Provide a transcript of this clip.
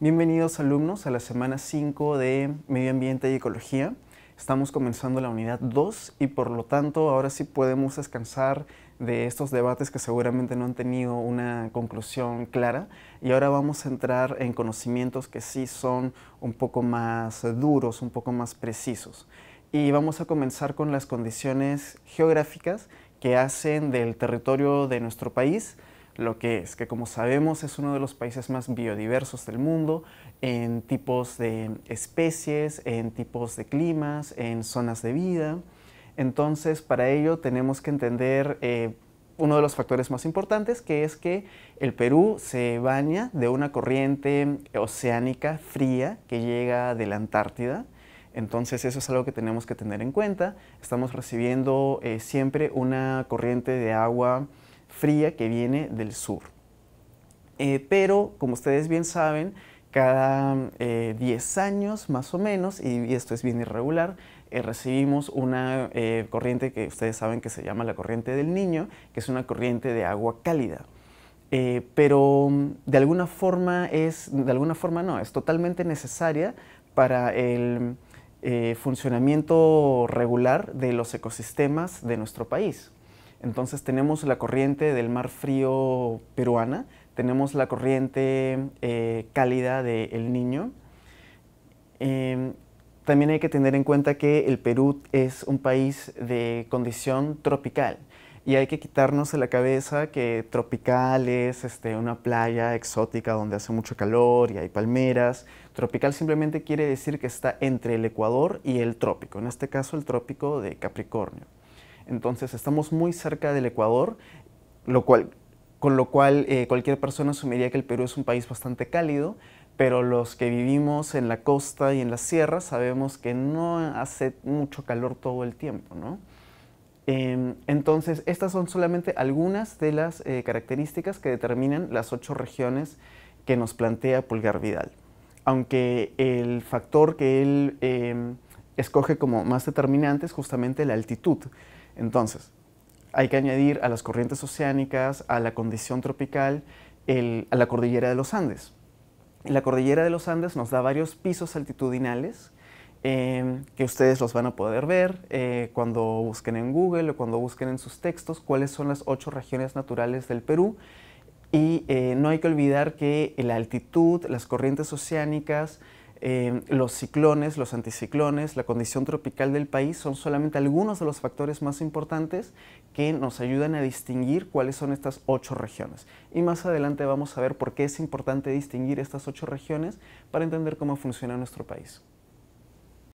Bienvenidos alumnos a la semana 5 de Medio Ambiente y Ecología. Estamos comenzando la unidad 2 y por lo tanto ahora sí podemos descansar de estos debates que seguramente no han tenido una conclusión clara y ahora vamos a entrar en conocimientos que sí son un poco más duros, un poco más precisos. Y vamos a comenzar con las condiciones geográficas que hacen del territorio de nuestro país lo que es, que como sabemos es uno de los países más biodiversos del mundo en tipos de especies, en tipos de climas, en zonas de vida. Entonces, para ello tenemos que entender eh, uno de los factores más importantes, que es que el Perú se baña de una corriente oceánica fría que llega de la Antártida. Entonces eso es algo que tenemos que tener en cuenta. Estamos recibiendo eh, siempre una corriente de agua fría que viene del sur. Eh, pero, como ustedes bien saben, cada 10 eh, años más o menos, y, esto es bien irregular, eh, recibimos una corriente que ustedes saben que se llama la corriente del niño, que es una corriente de agua cálida. pero de alguna forma es, de alguna forma no, es totalmente necesaria para el funcionamiento regular de los ecosistemas de nuestro país. Entonces tenemos la corriente del mar frío peruana, tenemos la corriente eh, cálida del Niño. Em, también hay que tener en cuenta que el Perú es un país de condición tropical y hay que quitarnos de la cabeza que tropical es este, una playa exótica donde hace mucho calor y hay palmeras. Tropical simplemente quiere decir que está entre el Ecuador y el trópico, en este caso el trópico de Capricornio. Entonces estamos muy cerca del Ecuador, con lo cual eh, cualquier persona asumiría que el Perú es un país bastante cálido, pero los que vivimos en la costa y en las sierras sabemos que no hace mucho calor todo el tiempo, em, entonces, estas son solamente algunas de las eh, características que determinan las ocho regiones que nos plantea Pulgar Vidal. Aunque el factor que él em, escoge como más determinante es justamente la altitud, entonces, hay que añadir a las corrientes oceánicas, a la condición tropical, a la cordillera de los Andes. La cordillera de los Andes nos da varios pisos altitudinales em, que ustedes los van a poder ver eh, cuando busquen en Google o cuando busquen en sus textos cuáles son las ocho regiones naturales del Perú. Y eh, no hay que olvidar que la altitud, las corrientes oceánicas, eh, los ciclones, los anticiclones, la condición tropical del país son solamente algunos de los factores más importantes que nos ayudan a distinguir cuáles son estas ocho regiones. Y más adelante vamos a ver por qué es importante distinguir estas ocho regiones para entender cómo funciona nuestro país.